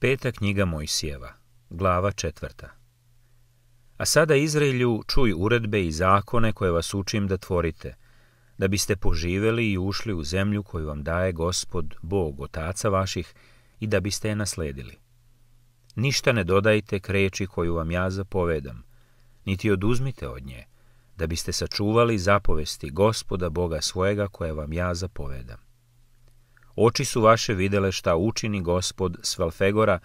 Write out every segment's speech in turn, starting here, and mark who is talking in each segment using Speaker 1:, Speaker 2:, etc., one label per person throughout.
Speaker 1: Peta knjiga Mojsijeva, glava četvrta. A sada Izraelju čuj uredbe i zakone koje vas učim da tvorite, da biste poživeli i ušli u zemlju koju vam daje gospod, Bog, otaca vaših, i da biste je nasledili. Ništa ne dodajte k reči koju vam ja zapovedam, niti oduzmite od nje, da biste sačuvali zapovesti gospoda Boga svojega koje vam ja zapovedam. Oči su vaše videle šta učini gospod s Velfegora,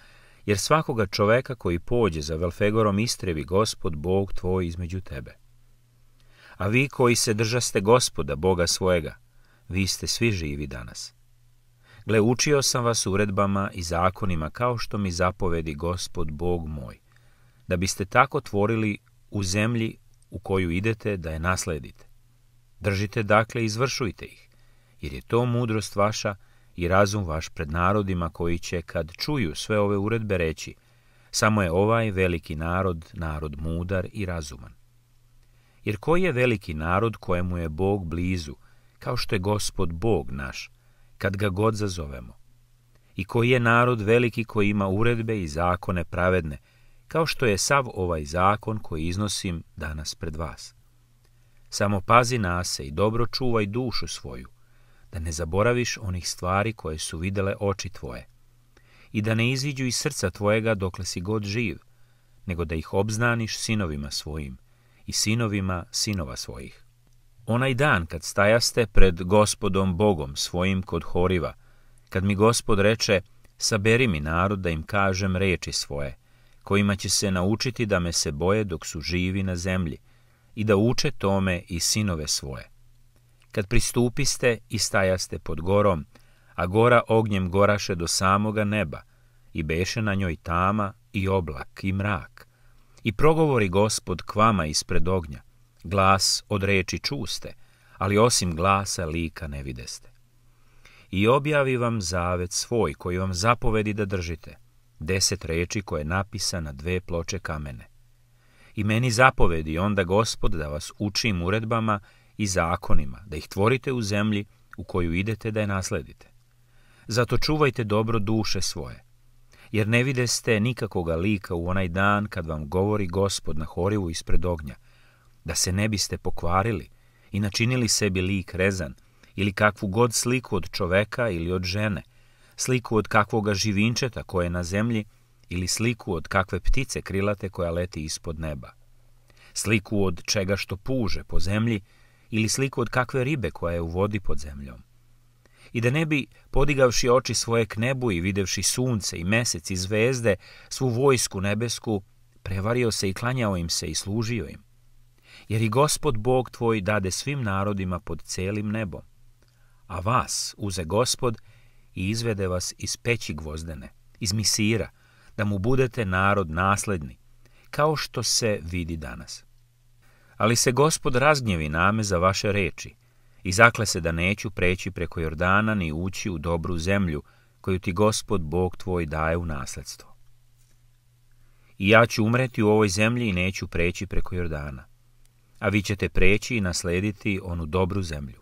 Speaker 1: jer svakoga čoveka koji pođe za Velfegorom istrevi gospod Bog tvoj između tebe. A vi koji se držaste gospoda, Boga svojega, vi ste svi živi danas. Gle, učio sam vas uredbama i zakonima kao što mi zapovedi gospod Bog moj, da biste tako tvorili u zemlji u koju idete da je nasledite. Držite dakle i izvršujte ih, jer je to mudrost vaša i razum vaš pred narodima koji će kad čuju sve ove uredbe reći samo je ovaj veliki narod narod mudar i razuman. Jer koji je veliki narod kojemu je Bog blizu, kao što je Gospod Bog naš, kad ga god zazovemo? I koji je narod veliki koji ima uredbe i zakone pravedne, kao što je sav ovaj zakon koji iznosim danas pred vas? Samo pazi na se i dobro čuvaj dušu svoju, da ne zaboraviš onih stvari koje su videle oči tvoje i da ne iziđu iz srca tvojega dokle si god živ, nego da ih obznaniš sinovima svojim i sinovima sinova svojih. Onaj dan kad stajaste pred gospodom Bogom svojim kod Horiva, kad mi gospod reče, saberi mi narod da im kažem reči svoje, kojima će se naučiti da me se boje dok su živi na zemlji i da uče tome i sinove svoje kad pristupiste i stajaste pod gorom, a gora ognjem goraše do samoga neba, i beše na njoj tama i oblak i mrak. I progovori gospod k vama ispred ognja, glas od reči čuste, ali osim glasa lika ne videste. I objavi vam zavet svoj, koji vam zapovedi da držite, deset reči koje je napisa na dve ploče kamene. I meni zapovedi onda gospod da vas učim uredbama i zakonima, da ih tvorite u zemlji u koju idete da je nasledite. Zato čuvajte dobro duše svoje, jer ne videste nikakoga lika u onaj dan kad vam govori gospod na horivu ispred ognja, da se ne biste pokvarili i načinili sebi lik rezan, ili kakvu god sliku od čoveka ili od žene, sliku od kakvoga živinčeta koje je na zemlji ili sliku od kakve ptice krilate koja leti ispod neba, sliku od čega što puže po zemlji ili sliku od kakve ribe koja je u vodi pod zemljom. I da ne bi, podigavši oči svoje k nebu i videvši sunce i mesec i zvezde, svu vojsku nebesku, prevario se i klanjao im se i služio im. Jer i gospod Bog tvoj dade svim narodima pod celim nebom, a vas uze gospod i izvede vas iz peći gvozdene, iz misira, da mu budete narod nasledni, kao što se vidi danas. Ali se gospod razgnjevi name za vaše reči i zakle se da neću preći preko Jordana ni ući u dobru zemlju koju ti gospod Bog tvoj daje u nasledstvo. I ja ću umreti u ovoj zemlji i neću preći preko Jordana, a vi ćete preći i naslediti onu dobru zemlju.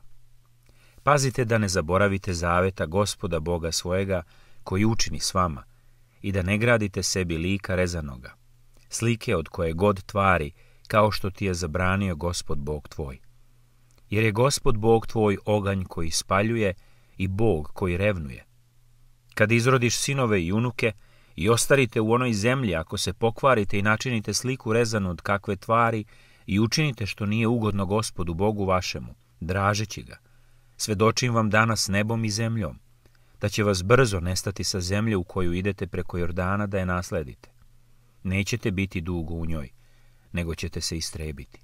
Speaker 1: Pazite da ne zaboravite zaveta gospoda Boga svojega koji učini s vama i da ne gradite sebi lika rezanoga, slike od koje god tvari, kao što ti je zabranio gospod Bog tvoj. Jer je gospod Bog tvoj oganj koji spaljuje i Bog koji revnuje. Kad izrodiš sinove i unuke i ostarite u onoj zemlji, ako se pokvarite i načinite sliku rezanu od kakve tvari i učinite što nije ugodno gospodu Bogu vašemu, dražeći ga, svedočim vam danas nebom i zemljom, da će vas brzo nestati sa zemlje u koju idete preko Jordana da je nasledite. Nećete biti dugo u njoj, nego ćete se istrebiti.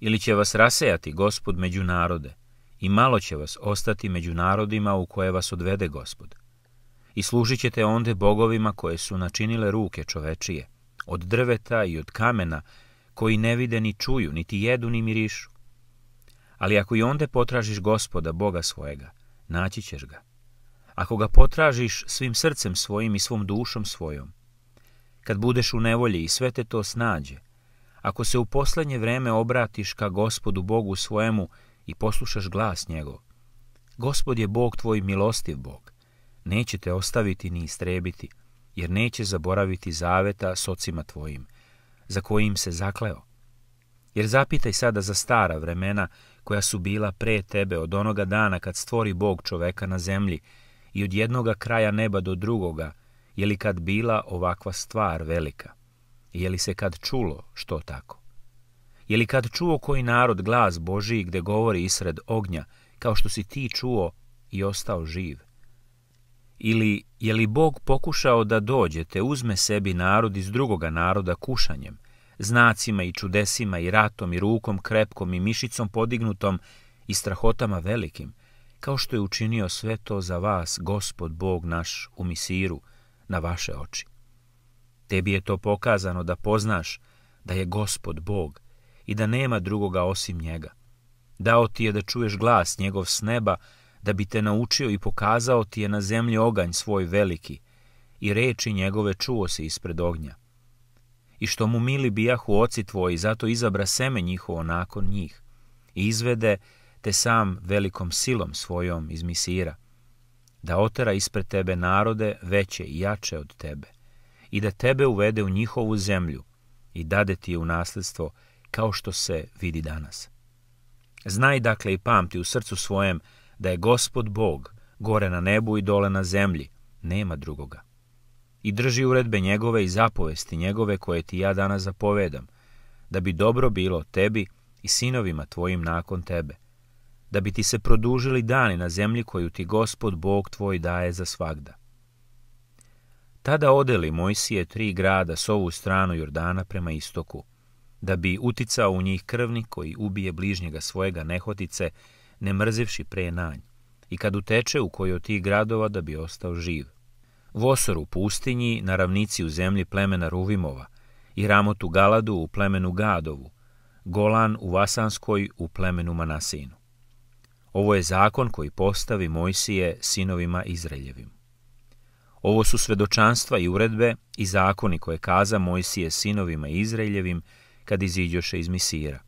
Speaker 1: Ili će vas rasejati gospod među narode, i malo će vas ostati među narodima u koje vas odvede gospod. I služit ćete onde bogovima koje su načinile ruke čovečije, od drveta i od kamena, koji ne vide ni čuju, niti jedu ni mirišu. Ali ako i onde potražiš gospoda, Boga svojega, naći ćeš ga. Ako ga potražiš svim srcem svojim i svom dušom svojom, kad budeš u nevolji i sve te to snađe, Ako se u poslednje vreme obratiš ka gospodu Bogu svojemu i poslušaš glas njegov, gospod je Bog tvoj milostiv Bog, neće te ostaviti ni istrebiti, jer neće zaboraviti zaveta s ocima tvojim, za kojim se zakleo. Jer zapitaj sada za stara vremena koja su bila pre tebe od onoga dana kad stvori Bog čoveka na zemlji i od jednoga kraja neba do drugoga, je li kad bila ovakva stvar velika? Je li se kad čulo što tako? Je li kad čuo koji narod glas Božiji gde govori isred ognja, kao što si ti čuo i ostao živ? Ili je li Bog pokušao da dođe te uzme sebi narod iz drugoga naroda kušanjem, znacima i čudesima i ratom i rukom krepkom i mišicom podignutom i strahotama velikim, kao što je učinio sve to za vas, gospod Bog naš, u misiru, na vaše oči? Tebi je to pokazano da poznaš da je gospod Bog i da nema drugoga osim njega. Dao ti je da čuješ glas njegov s neba, da bi te naučio i pokazao ti je na zemlji oganj svoj veliki, i reči njegove čuo se ispred ognja. I što mu mili bijahu oci tvoji, zato izabra seme njihovo nakon njih, i izvede te sam velikom silom svojom iz misira, da otera ispred tebe narode veće i jače od tebe, i da tebe uvede u njihovu zemlju i dade ti je u nasledstvo kao što se vidi danas. Znaj dakle i pamti u srcu svojem da je gospod Bog gore na nebu i dole na zemlji, nema drugoga. I drži uredbe njegove i zapovesti njegove koje ti ja danas zapovedam, da bi dobro bilo tebi i sinovima tvojim nakon tebe, da bi ti se produžili dani na zemlji koju ti gospod Bog tvoj daje za svagda Tada odeli Mojsije tri grada s ovu stranu Jordana prema istoku, da bi uticao u njih krvnik koji ubije bližnjega svojega nehotice, ne mrzivši pre nanj, i kad uteče u koji od tih gradova da bi ostao živ. Vosor u pustinji, na ravnici u zemlji plemena Ruvimova, i Ramotu Galadu u plemenu Gadovu, Golan u Vasanskoj u plemenu Manasinu. Ovo je zakon koji postavi Mojsije sinovima Izraeljevim. Ovo su svedočanstva i uredbe i zakoni koje kaza Mojsije sinovima Izraeljevim kad iziđoše iz Misira.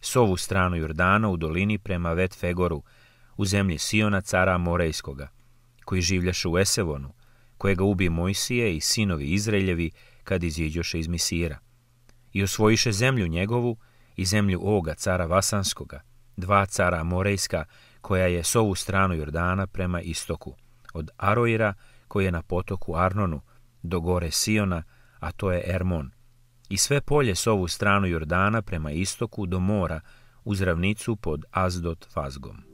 Speaker 1: S ovu stranu Jordana u dolini prema Vetfegoru, u zemlji Siona cara Morejskoga, koji življaše u Esevonu, kojega ubi Mojsije i sinovi Izraeljevi kad iziđoše iz Misira. I osvojiše zemlju njegovu i zemlju Oga cara Vasanskoga, dva cara Morejska, koja je s ovu stranu Jordana prema istoku, od Aroira koji je na potoku Arnonu, do gore Siona, a to je Ermon, i sve polje s ovu stranu Jordana prema istoku do mora, uz ravnicu pod Azdot Fazgom.